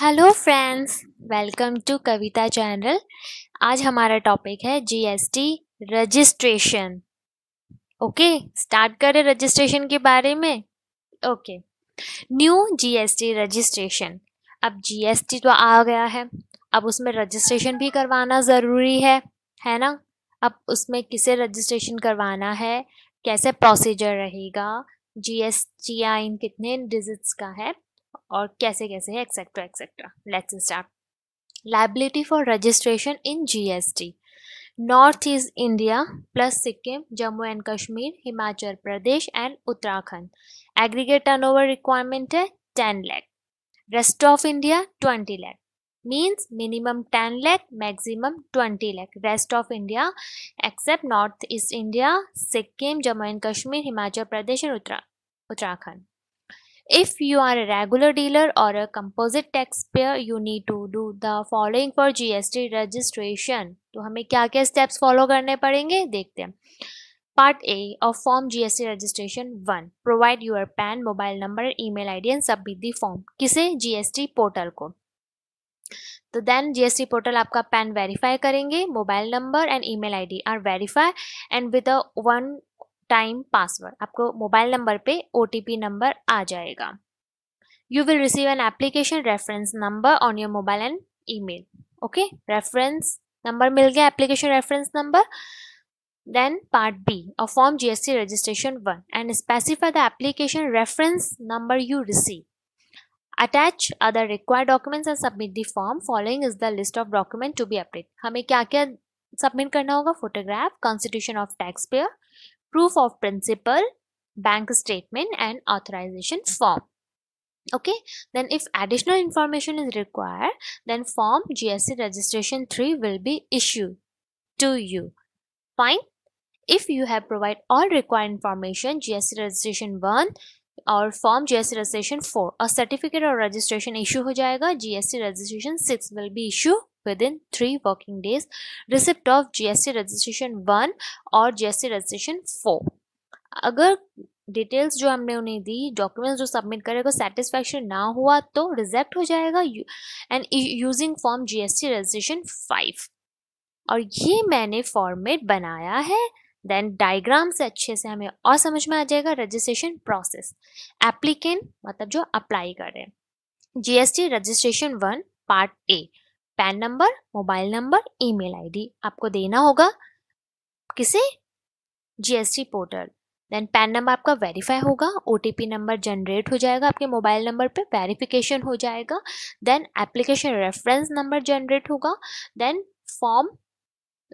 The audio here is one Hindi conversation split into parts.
Hello friends welcome to Kavita channel आज हमारा टॉपिक है जीएसटी रजिस्ट्रेशन ओके स्टार्ट करें रजिस्ट्रेशन के बारे में ओके न्यू जीएसटी रजिस्ट्रेशन अब जीएसटी तो आ गया है अब उसमें रजिस्ट्रेशन भी करवाना ज़रूरी है है ना अब उसमें किसे रजिस्ट्रेशन करवाना है कैसे प्रोसीजर रहेगा जी एस टी आई कितने डिजिट्स का है और कैसे कैसे है etcetera etcetera let's start liability for registration in GST North East India plus Sikkim Jammu and Kashmir Himachal Pradesh and Uttarakhand aggregate over requirement है ten lakh rest of India twenty lakh minimum ten lakh lakh twenty lakh rest of India except North East India Sikkim Jammu and Kashmir Himachal Pradesh and Uttara Uttarakhand If you are a regular dealer or a composite taxpayer, you need to do the following for GST registration. to hame kya kya steps follow karne padenge dekhte hain Part A of form GST registration 1. Provide your PAN, mobile number, email ID and submit the form. kise GST portal ko तो देन जीएसटी पोर्टल आपका पैन वेरीफाई करेंगे mobile number and email ID are verify and with one time password आपको मोबाइल नंबर पे ओटीपी नंबर आ जाएगा you will receive an application reference number on your mobile and email okay reference number मिल गया application reference number then part B और form GST registration one and specify the application reference number you receive attach other require documents and submit the form following is the list of document to be update हमें क्या क्या सबमिट करना होगा photograph constitution of tax payer proof of principal, bank statement and authorization form. Okay, then if additional information is required, then form GSC registration 3 will be issued to you. Fine. If you have provided all required information, GSC registration 1 or form GSC registration four, a certificate of registration issued हो जाएगा GST registration six will be within three working days receipt of GST registration one और जीएसटी रजिस्ट्रेशन फोर अगर डिटेल्स जो हमने उन्हें दी डॉक्यूमेंट्स जो सबमिट करे अगर सेटिस्फैक्शन ना हुआ तो रिजेक्ट हो जाएगा and using form GST registration five और ये मैंने फॉर्मेट बनाया है देन डायग्राम से अच्छे से हमें और समझ में आ जाएगा रजिस्ट्रेशन प्रोसेस एप्लीकेंट मतलब जो अप्लाई करें GST registration one part A PAN number mobile number email ID आपको देना होगा किसे GST portal then PAN number आपका वेरीफाई होगा ओ नंबर जनरेट हो जाएगा आपके मोबाइल नंबर पे वेरिफिकेशन हो जाएगा then application reference number generate होगा then form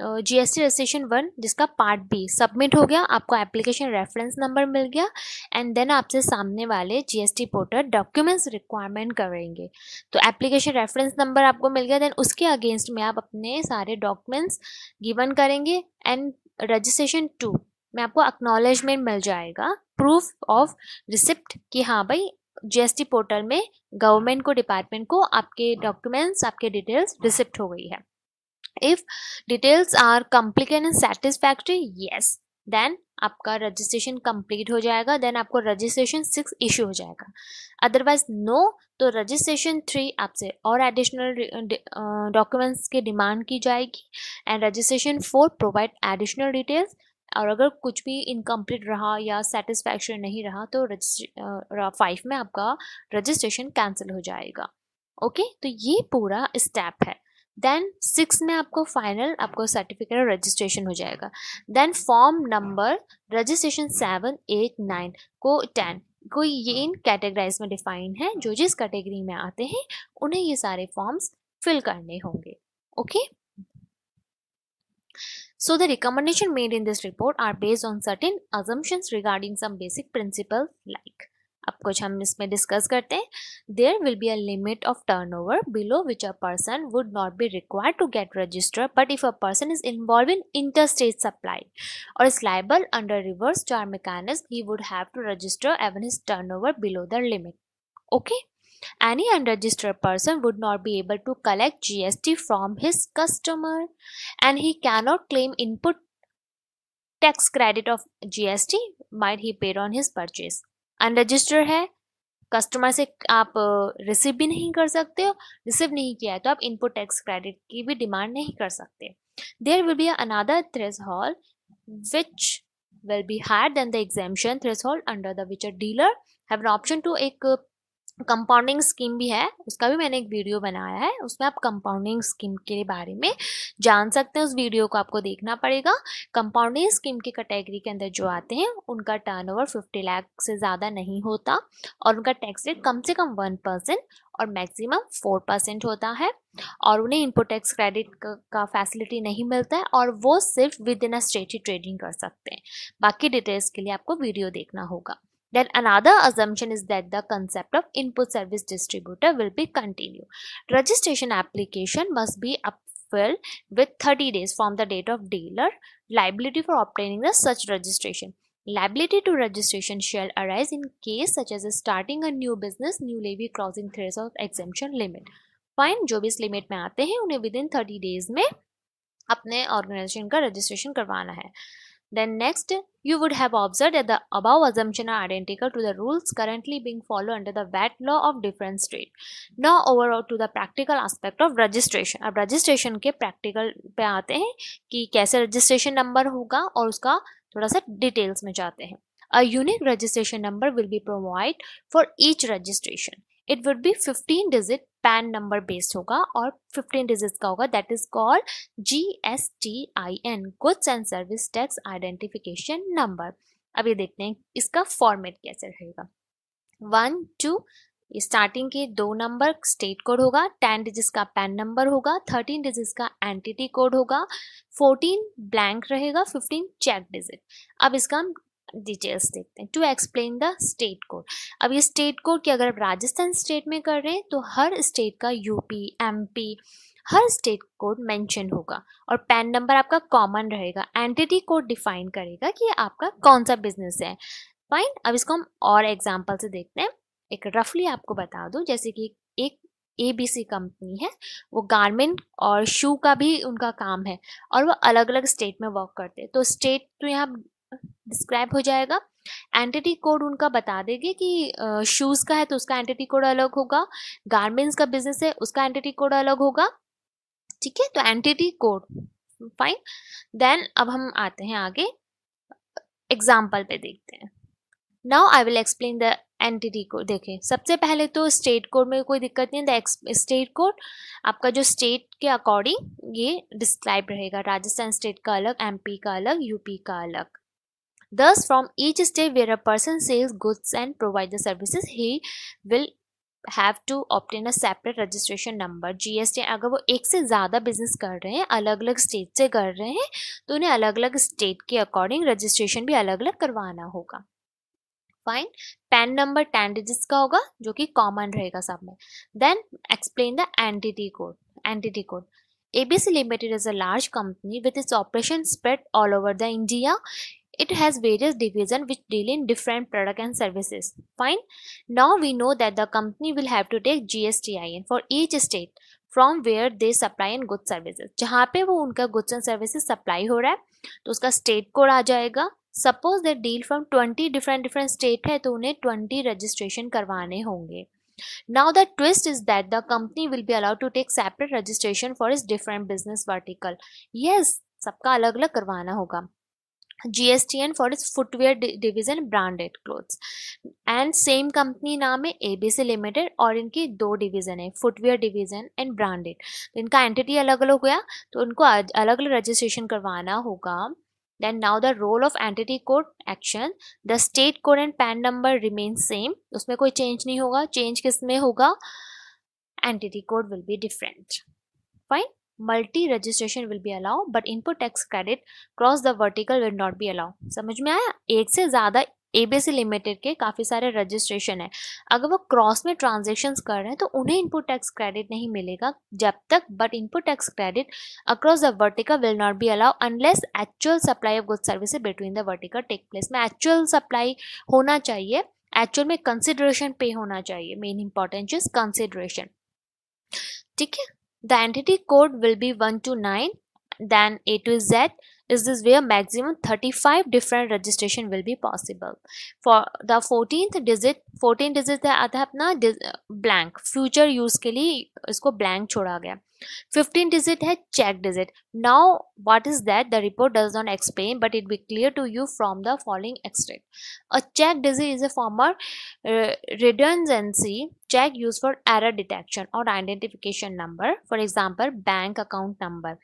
GST registration one जिसका पार्ट बी सबमिट हो गया आपको एप्लीकेशन रेफरेंस नंबर मिल गया एंड देन आपसे सामने वाले जीएसटी पोर्टल डॉक्यूमेंट्स रिक्वायरमेंट करेंगे तो एप्लीकेशन रेफरेंस नंबर आपको मिल गया देन उसके अगेंस्ट में आप अपने सारे डॉक्यूमेंट्स गिवन करेंगे एंड रजिस्ट्रेशन टू में आपको अक्नोलेजमेंट मिल जाएगा प्रूफ ऑफ रिसिप्ट कि हाँ भाई जीएसटी पोर्टल में गवर्नमेंट को डिपार्टमेंट को आपके डॉक्यूमेंट्स आपके डिटेल्स रिसिप्ट हो गई है if details are complicated and satisfactory yes then आपका रजिस्ट्रेशन कंप्लीट हो जाएगा देन आपको रजिस्ट्रेशन सिक्स इशू हो जाएगा अदरवाइज नो no, तो रजिस्ट्रेशन थ्री आपसे और एडिशनल डॉक्यूमेंट्स की डिमांड की जाएगी and registration four provide additional details और अगर कुछ भी इनकम्प्लीट रहा या सेटिस्फैक्शन नहीं रहा तो फाइव में आपका रजिस्ट्रेशन कैंसिल हो जाएगा ओके okay? तो ये पूरा स्टेप है देन सिक्स में आपको फाइनल आपको सर्टिफिकेट और रजिस्ट्रेशन हो जाएगा then form number registration seven eight nine को टेन को ये इन कैटेगराइज में डिफाइन है जो जिस कैटेगरी में आते हैं उन्हें ये सारे फॉर्म्स फिल करने होंगे okay so the recommendation made in this report are based on on assumptions regarding some basic principle like like अब कुछ हम इसमें डिस्कस करते हैं there will be a limit of turn over below which a person would not be required to get register but if a person is involve in inter state supply or is liable under reverse charge mechanism he would have to register even his turn over below the limit okay any unregistered person would not be able to collect G S T from his customer and he cannot claim input tax credit of G S T might he paid on his purchase unregister है कस्टमर से आप रिसीव भी नहीं कर सकते हो रिसीव नहीं किया है तो आप इनपुट टैक्स क्रेडिट की भी डिमांड नहीं कर सकते there will be another threshold which will be higher than the exemption threshold under under the a dealer have an option to एक कंपाउंडिंग स्कीम भी है उसका भी मैंने एक वीडियो बनाया है उसमें आप कंपाउंडिंग स्कीम के बारे में जान सकते हैं उस वीडियो को आपको देखना पड़ेगा कंपाउंडिंग स्कीम की कैटेगरी के अंदर जो आते हैं उनका टर्नओवर 50 लाख से ज़्यादा नहीं होता और उनका टैक्स रेट कम से कम वन परसेंट और मैक्सिमम फोर परसेंट होता है और उन्हें इनपुट टैक्स क्रेडिट का फैसिलिटी नहीं मिलता है और वो सिर्फ विद इन अ स्टेट ही ट्रेडिंग कर सकते हैं बाकी डिटेल्स के लिए आपको वीडियो देखना होगा Then another assumption is that the concept of input service distributor will be continued. Registration application must be upfilled with 30 days from the date of dealer liability for obtaining the such registration. Liability to registration shall arise in case such as starting a new business, new levy crossing threshold exemption limit. fine jo bhi इस लिमिट में आते हैं उन्हें विद इन थर्टी डेज अपने ऑर्गेनाइजेशन का रजिस्ट्रेशन करवाना है Then next, you would have observed that the above assumption are identical to the rules currently being followed under the VAT law of difference rate. Now over to the practical aspect of registration. अब registration के practical पे आते हैं कि कैसे registration number होगा और उसका थोड़ा सा details में जाते हैं. A unique registration number will be provided for each registration. It would be 15 digit PAN number based होगा और 15 डिजिट का होगा that is called G S T I N goods and service tax identification number अब ये देखते हैं इसका फॉर्मेट कैसे रहेगा वन टू स्टार्टिंग के दो नंबर स्टेट कोड होगा टेन डिजिट का पैन नंबर होगा थर्टीन डिजिट का एंटिटी कोड होगा फोर्टीन ब्लैंक रहेगा फिफ्टीन चेक डिजिट अब इसका हम डिटेल्स देखते हैं to explain the state code अब ये स्टेट कोड की अगर आप राजस्थान स्टेट में कर रहे हैं तो हर स्टेट का यूपी एमपी हर स्टेट कोड मेंशन होगा और पैन नंबर आपका कॉमन रहेगा एंटिटी कोड डिफाइन करेगा कि आपका कौन सा बिजनेस है फाइन अब इसको हम और एग्जाम्पल से देखते हैं एक रफली आपको बता दूँ जैसे कि एक ए बी सी कंपनी है वो गारमेंट और शू का भी उनका काम है और वो अलग अलग स्टेट में वर्क करते हैं तो स्टेट तो यहाँ डिस्क्राइब हो जाएगा एंटिटी कोड उनका बता देंगे कि शूज़ का है तो उसका एंटिटी कोड अलग होगा गारमेंट्स का बिजनेस है उसका एंटिटी कोड अलग होगा ठीक है तो एंटिटी कोड फाइन देन अब हम आते हैं आगे एग्जाम्पल पे देखते हैं now I will explain the entity code देखे सबसे पहले तो स्टेट कोड में कोई दिक्कत नहीं है स्टेट कोड आपका जो स्टेट के अकॉर्डिंग ये डिस्क्राइब रहेगा राजस्थान स्टेट का अलग एमपी का अलग यूपी का अलग Thus, from each step where a person sells goods and provides the services, he will have to obtain a separate registration number GST अगर वो एक से ज़्यादा बिजनेस कर रहे हैं अलग अलग स्टेट से कर रहे हैं तो उन्हें अलग अलग स्टेट के अकॉर्डिंग रजिस्ट्रेशन भी अलग अलग करवाना होगा fine PAN number ten digits का होगा जो कि कॉमन रहेगा सब में then explain the entity code entity code ABC limited is a large company with its operation spread all over the India It has various division which deal in different product and services. Fine. Now we know that the company will have to take GSTIN for each state from where they supply and goods services जहाँ पे वो उनका goods and services supply हो रहा है तो उसका state code आ जाएगा suppose they deal from twenty different different state है तो उन्हें ट्वेंटी registration करवाने होंगे Now the twist is that the company will be allowed to take separate registration for its different business vertical. Yes, सबका अलग अलग करवाना होगा GSTN for its footwear division branded clothes and same company नाम है ABC Limited और इनकी दो division है footwear division and branded तो इनका entity अलग अलग हुआ तो उनको अलग अलग registration करवाना होगा then now the role of entity code action the state code and pan number remains same उसमें कोई change नहीं होगा change किस में होगा entity code will be different fine multi-registration will be allowed but input tax credit cross the vertical will not be allowed समझ में आया एक से ज़्यादा एबीसी लिमिटेड के काफ़ी सारे रजिस्ट्रेशन है अगर वो क्रॉस में ट्रांजेक्शन्स कर रहे हैं तो उन्हें इनपुट टैक्स क्रेडिट नहीं मिलेगा जब तक but input tax credit across the vertical will not be allow unless actual supply of good service between the vertical take place में एक्चुअल सप्लाई होना चाहिए एक्चुअल में कंसिडरेशन पे होना चाहिए मेन इंपॉर्टेंट इज कंसिडरेशन ठीक है The entity code will be 1 to 9, then A to Z, is this where maximum 35 different registration will be possible for the 14th digit 14 digit the है अपना blank future use के लिए इसको blank छोड़ा गया 15 digit है check digit now what is that the report does not explain but it be clear to you from the following extract a check digit is a former uh, redundancy check used for error detection or identification number for example bank account number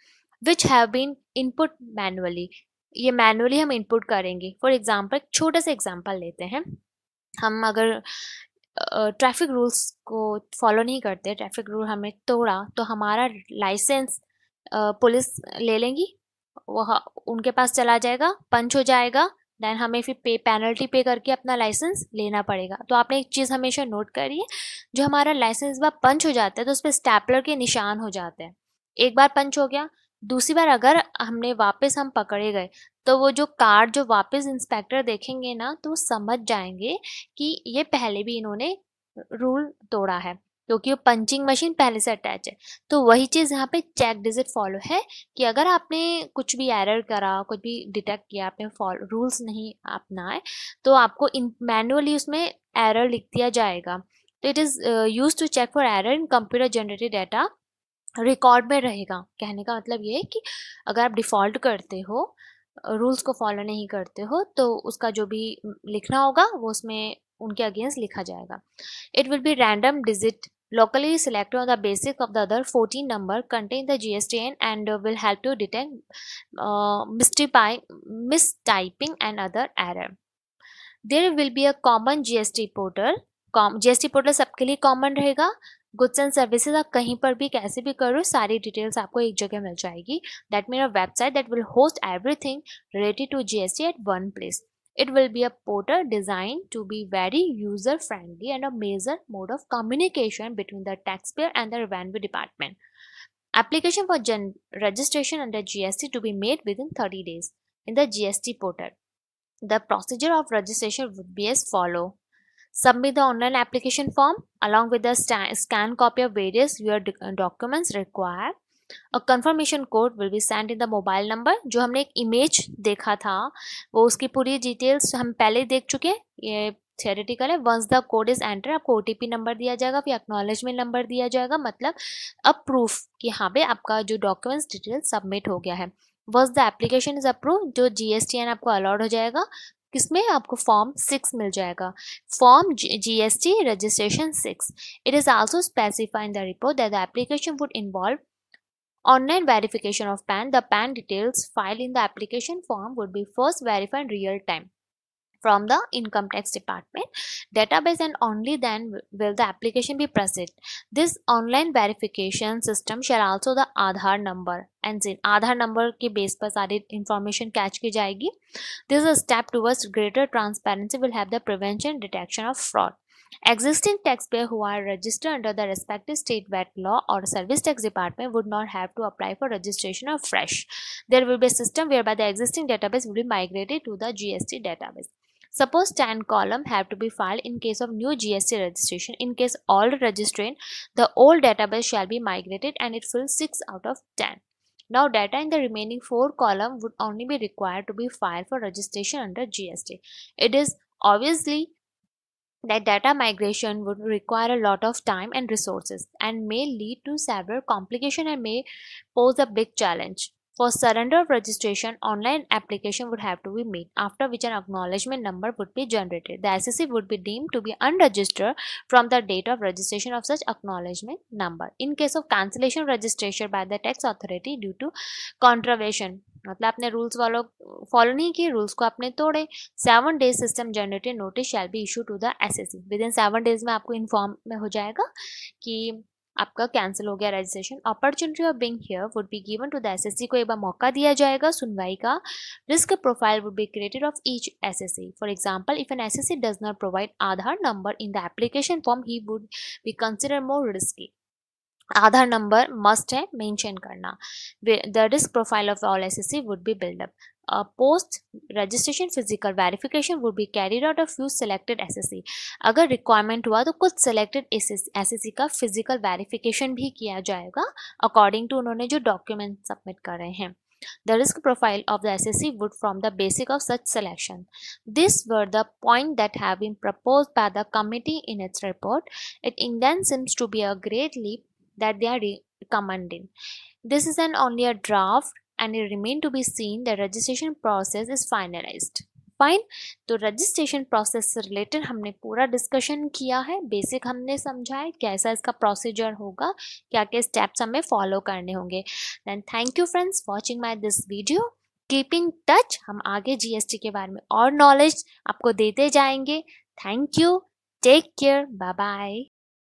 which have been input manually ये मैनुअली हम इनपुट करेंगे फॉर एग्जाम्पल छोटा सा एग्जाम्पल लेते हैं हम अगर ट्रैफिक uh, रूल्स को फॉलो नहीं करते ट्रैफिक रूल हमें तोड़ा तो हमारा लाइसेंस पुलिस uh, ले लेंगी वह उनके पास चला जाएगा पंच हो जाएगा देन हमें फिर पे पेनल्टी पे करके अपना लाइसेंस लेना पड़ेगा तो आपने एक चीज़ हमेशा नोट करिए जो हमारा लाइसेंस बार पंच हो जाता है तो उस पर स्टैपलर के निशान हो जाते हैं एक बार पंच हो गया दूसरी बार अगर हमने वापस हम पकड़े गए तो वो जो कार्ड जो वापस इंस्पेक्टर देखेंगे ना तो समझ जाएंगे कि ये पहले भी इन्होंने रूल तोड़ा है क्योंकि वो पंचिंग मशीन पहले से अटैच है तो वही चीज़ यहाँ पे चेक डिजिट फॉलो है कि अगर आपने कुछ भी एरर करा कुछ भी डिटेक्ट किया आपने फॉलो रूल्स नहीं अपनाए तो आपको इन मैनुअली उसमें एरर लिख दिया जाएगा तो it is use to check for error in computer generated data record में रहेगा कहने का मतलब ये है कि अगर आप डिफॉल्ट करते हो रूल्स को फॉलो नहीं करते हो तो उसका जो भी लिखना होगा वो उसमें उनके अगेंस्ट लिखा जाएगा it will be random digit locally select on the basic of the other fourteen number contain the G S T N and will help to detect miss typing and other er there will be a common G S T portal G S T portal सबके लिए कॉमन रहेगा गुड्स एंड सर्विसेज आप कहीं पर भी कैसे भी करो सारी डिटेल्स आपको एक जगह मिल जाएगी that mean a website that will host everything related to GST at one place it will be a portal design to be very user friendly and a major mode of communication between the tax payer and the revenue department application for जन registration under G S T to be made within thirty days in the G S T portal the procedure of registration would B S follow Submit the online application form along with the scan copy of various your documents required. a confirmation code will be sent in the mobile number जो हमने एक इमेज देखा था वो उसकी पूरी डिटेल्स हम पहले देख चुके ये थेरेटिकल है once the code is enter आपको ओ नंबर दिया जाएगा फिर एक्नोलेजमेंट नंबर दिया जाएगा मतलब अब प्रूफ कि हाँ भाई आपका जो डॉक्यूमेंट्स डिटेल सबमिट हो गया है once the application is approve जो जी एस टी एन आपको अलॉट हो जाएगा किसमें आपको फॉर्म सिक्स मिल जाएगा form GST registration six it is also specified the report that the application would involve online verification of PAN the PAN details file in the application form would be first verified real time from the income tax department database and only then will the application be processed this online verification system shall also the Aadhaar number and aadhar number ke base par added information catch ki jayegi this is a step towards greater transparency will have the prevention detection of fraud Existing taxpayer who are registered under the respective state VAT law or service tax department would not have to apply for registration fresh. There will be a system whereby the existing database will be migrated to the GST database. Suppose 10 column have to be filed in case of new GST registration. In case old registrant, the old database shall be migrated and it fills 6 out of 10. Now data in the remaining 4 column would only be required to be filed for registration under GST. It is obviously that data migration would require a lot of time and resources and may lead to several complications and may pose a big challenge. For surrender registration, online application would have to be made, after which an acknowledgement number would be generated. The ssc would be deemed to be unregistered from the date of registration of such acknowledgement number. In case of cancellation registration by the tax authority due to contravention, मतलब आपने रूल्स वालों फॉलो नहीं किए रूल्स को आपने तोड़े seven days system generated notice shall be issue to the assessee within seven days में आपको इन्फॉर्म में हो जाएगा कि आपका कैंसिल हो गया registration opportunity of being hear would be given to the assessee को एक बार मौका दिया जाएगा सुनवाई का risk profile would be created of each assessee for example if an assessee does not provide Aadhaar number in the application form he would be consider more risky Aadhaar number must है मेंशन करना the risk profile of all assessees would be build up post registration physical verification would be carried out of few selected assessees अगर रिक्वायरमेंट हुआ तो कुछ सेलेक्टेड एस का फिजिकल वेरिफिकेशन भी किया जाएगा अकॉर्डिंग टू उन्होंने जो डॉक्यूमेंट सबमिट कर रहे हैं the risk profile of the assessee would from the basic of such selection this were the point that है committee in its report it report. Seems to be a be a that they are recommending. This is an only a draft and it remain to be seen the registration process is finalized. Fine तो रजिस्ट्रेशन प्रोसेस से रिलेटेड हमने पूरा डिस्कशन किया है बेसिक हमने समझा है कैसा इसका प्रोसीजर होगा क्या क्या स्टेप्स हमें फॉलो करने होंगे then thank you friends watching my this video keeping touch हम आगे जीएसटी के बारे में और नॉलेज आपको देते जाएंगे thank you take care bye bye